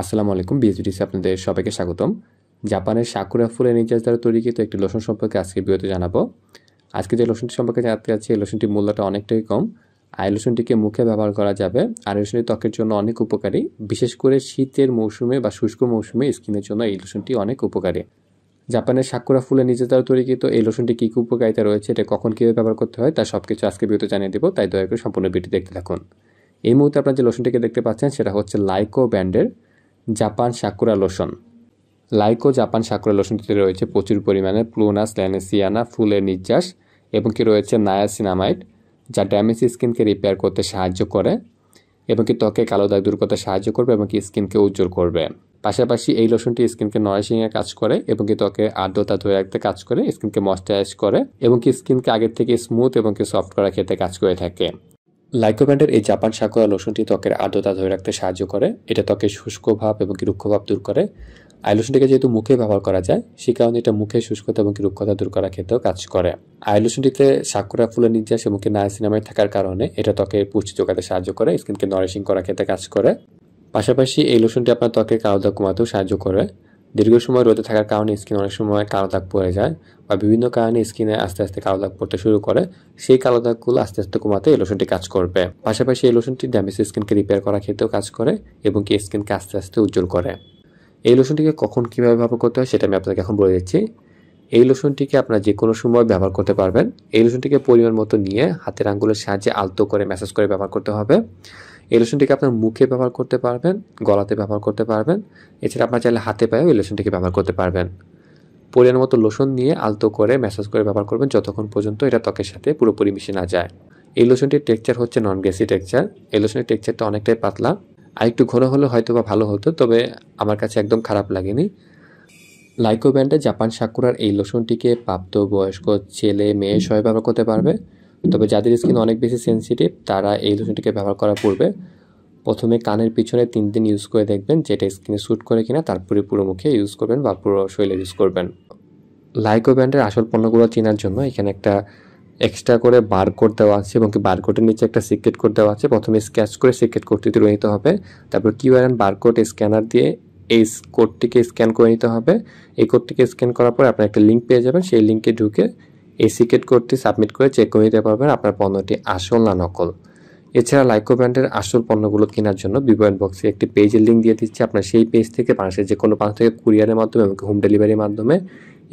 আসসালামু আলাইকুম বিএসবিটিসি আপনাদের সবাইকে স্বাগতম জাপানের সাকুরা ফুলের নির্যাস দ্বারা তৈরিকৃত একটি লোশন সম্পর্কে আজকে বিগত জানাবো আজকে যে লোশনটি সম্পর্কে জানাতে যাচ্ছি এই লোশনটির মূল্যটা অনেকটাই কম আর লোশনটিকে মুখে ব্যবহার করা যাবে আর লোশনটি ত্বকের জন্য অনেক উপকারী বিশেষ করে শীতের মৌসুমে বা শুষ্ক মৌসুমে স্কিনের জন্য এই লোশনটি অনেক উপকারী জাপানের সাকুরা ফুলের নিজে দ্বারা তৈরিকৃত এই লোশনটি কী কী উপকারিতা রয়েছে এটা কখন কীভাবে ব্যবহার করতে হয় তা সব কিছু আজকে বিগত জানিয়ে দেবো তাই দয়া করে সম্পূর্ণ ভিডিও দেখতে থাকুন এই মুহূর্তে আপনার যে লোশনটিকে দেখতে পাচ্ছেন সেটা হচ্ছে লাইকো ব্র্যান্ডের Japan sakura lotion Laikou Japan sakura লোশনটিতে রয়েছে প্রচুর পরিমাণে প্লুনাস ল্যানেসিয়ানা ফুলের নির্যাস এবং কি রয়েছে নায়াসিনামাইট যা ড্যামেজ স্কিনকে রিপেয়ার করতে সাহায্য করে এবং কি ত্বকে কালো দাগ দূর করতে সাহায্য করবে এবং কি স্কিনকে উজ্জ্বল করবে পাশাপাশি এই লোশনটি স্কিনকে নয়াসিংয়ে কাজ করে এবং কি ত্বকে আর্দ্রতা ধরে রাখতে কাজ করে স্কিনকে ময়শ্চারাইজ করে এবং কি স্কিনকে আগের থেকে স্মুথ এবং কি সফট করা ক্ষেত্রে কাজ করে থাকে লাইকোব্যান্ডের এই জাপান সাকোয়া লোশনটি ত্বকের আর্দ্রতা ধরে রাখতে সাহায্য করে এটা ত্বকের শুষ্ক ভাব এবং কি রুক্ষভাব দূর করে আই লোশনটিকে যেহেতু মুখে ব্যবহার করা যায় সে কারণে এটা মুখে শুষ্কতা এবং রুক্ষতা দূর করার ক্ষেত্রেও কাজ করে আই লোশনটিতে সাকুরা ফুলের নির্যাস এবং কি সিনেমায় থাকার কারণে এটা ত্বকের পুষ্টি যোগাতে সাহায্য করে স্কিনকে নারিশিং করার ক্ষেত্রে কাজ করে পাশাপাশি এই লোশনটি আপনার ত্বকের কালো কমাতেও সাহায্য করে দীর্ঘ সময় রোদে থাকার কারণে স্কিন অনেক সময় কালো দাগ পড়ে যায় বা বিভিন্ন কারণে স্কিনে আস্তে আস্তে কালো দাগ পড়তে শুরু করে সেই কালো দাগগুলো আস্তে আস্তে কমাতে এই লোশনটি কাজ করবে পাশাপাশি এই লোশনটি ড্যামেজ স্কিনকে রিপেয়ার করার ক্ষেত্রেও কাজ করে এবং কি স্কিনকে আস্তে আস্তে উজ্জ্বল করে এই লোশনটিকে কখন কীভাবে ব্যবহার করতে হয় সেটা আমি আপনাকে এখন বলে দিচ্ছি এই লোশনটিকে আপনারা যে কোনো সময় ব্যবহার করতে পারবেন এই লোশনটিকে পরিমাণ মতো নিয়ে হাতের আঙ্গুলের সাহায্যে আলতো করে ম্যাসাজ করে ব্যবহার করতে হবে এই লোশনটিকে আপনার মুখে ব্যবহার করতে পারবেন গলাতে ব্যবহার করতে পারবেন এছাড়া আপনার চাইলে হাতে পায়েও এই লোশনটিকে ব্যবহার করতে পারবেন পরিমাণ মতো লোশন নিয়ে আলতো করে ম্যাসাজ করে ব্যবহার করবেন যতক্ষণ পর্যন্ত এটা ত্বকের সাথে পুরোপুরি মিশে না যায় এই লোশনটির টেক্সচার হচ্ছে নন গ্যাসি টেক্সচার এই লোশনের টেক্সচারটা অনেকটাই পাতলা আর একটু ঘন হলে হয়তো বা ভালো হতো তবে আমার কাছে একদম খারাপ লাগেনি লাইকো ব্র্যান্ডে জাপান সাকুরার এই লোশনটিকে প্রাপ্ত বয়স্ক ছেলে মেয়ে সবাই ব্যবহার করতে পারবে তবে যাদের স্কিন অনেক বেশি সেন্সিটিভ তারা এই লোশনটিকে ব্যবহার করার পূর্বে প্রথমে কানের পিছনে তিন দিন ইউজ করে দেখবেন যেটা স্কিনে শ্যুট করে কিনা তারপরে পুরো মুখে ইউজ করবেন বা পুরো শরীরে ইউজ করবেন লাইকো ব্র্যান্ডের আসল পণ্যগুলো চেনার জন্য এখানে একটা এক্সট্রা করে বারকোড দেওয়া আছে এবং বারকোডের নিচে একটা সিক্রেট কোড দেওয়া আছে প্রথমে স্ক্যাচ করে সিক্রেট কোডটিতে রয়ে নিতে হবে তারপর কিউআর অ্যান্ড কোড স্ক্যানার দিয়ে এই কোডটিকে স্ক্যান করে নিতে হবে এই কোডটিকে স্ক্যান করার পর আপনার একটা লিঙ্ক পেয়ে যাবেন সেই লিঙ্কে ঢুকে এই সিক্রেট কোডটি সাবমিট করে চেক করে নিতে পারবেন আপনার পণ্যটি আসল না নকল এছাড়া লাইকো ব্র্যান্ডের আসল পণ্যগুলো কেনার জন্য বিবরণ বক্সে একটি পেজের লিঙ্ক দিয়ে দিচ্ছি আপনার সেই পেজ থেকে বাংলাদেশের যে কোনো পাশ থেকে কুরিয়ারের মাধ্যমে এবং হোম ডেলিভারির মাধ্যমে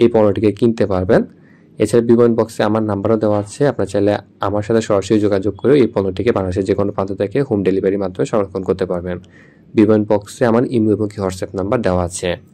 এই পণ্যটিকে কিনতে পারবেন এছাড়া বিবরণ বক্সে আমার নাম্বারও দেওয়া আছে আপনার চাইলে আমার সাথে সরাসরি যোগাযোগ করে এই পণ্যটিকে বাংলাদেশের যে কোনো প্রান্ত থেকে হোম ডেলিভারির মাধ্যমে সংরক্ষণ করতে পারবেন বিবরণ বক্সে আমার ইমুখী হোয়াটসঅ্যাপ নাম্বার দেওয়া আছে